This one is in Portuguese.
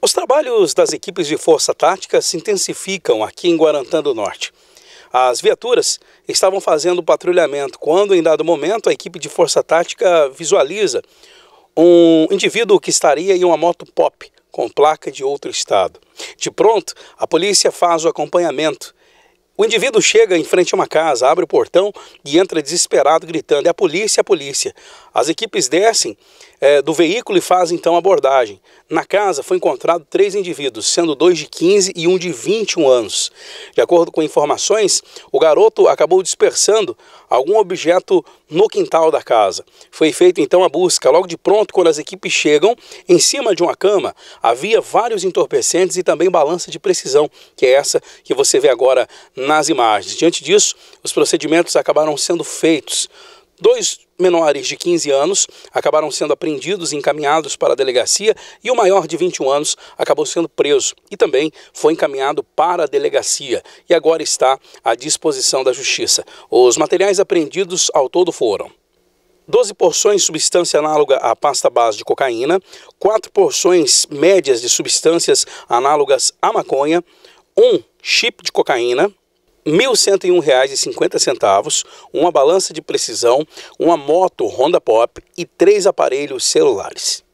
Os trabalhos das equipes de força tática se intensificam aqui em Guarantã do Norte. As viaturas estavam fazendo patrulhamento quando, em dado momento, a equipe de força tática visualiza um indivíduo que estaria em uma moto pop com placa de outro estado. De pronto, a polícia faz o acompanhamento o indivíduo chega em frente a uma casa, abre o portão e entra desesperado, gritando: é a polícia, é a polícia. As equipes descem é, do veículo e fazem então a abordagem. Na casa foi encontrado três indivíduos, sendo dois de 15 e um de 21 anos. De acordo com informações, o garoto acabou dispersando algum objeto no quintal da casa. Foi feita então a busca. Logo de pronto, quando as equipes chegam, em cima de uma cama havia vários entorpecentes e também balança de precisão, que é essa que você vê agora nas imagens. Diante disso, os procedimentos acabaram sendo feitos. Dois menores de 15 anos acabaram sendo apreendidos e encaminhados para a delegacia e o maior de 21 anos acabou sendo preso e também foi encaminhado para a delegacia e agora está à disposição da justiça. Os materiais apreendidos ao todo foram 12 porções de substância análoga à pasta base de cocaína, 4 porções médias de substâncias análogas à maconha, um chip de cocaína, R$ 1.101,50, uma balança de precisão, uma moto Honda Pop e três aparelhos celulares.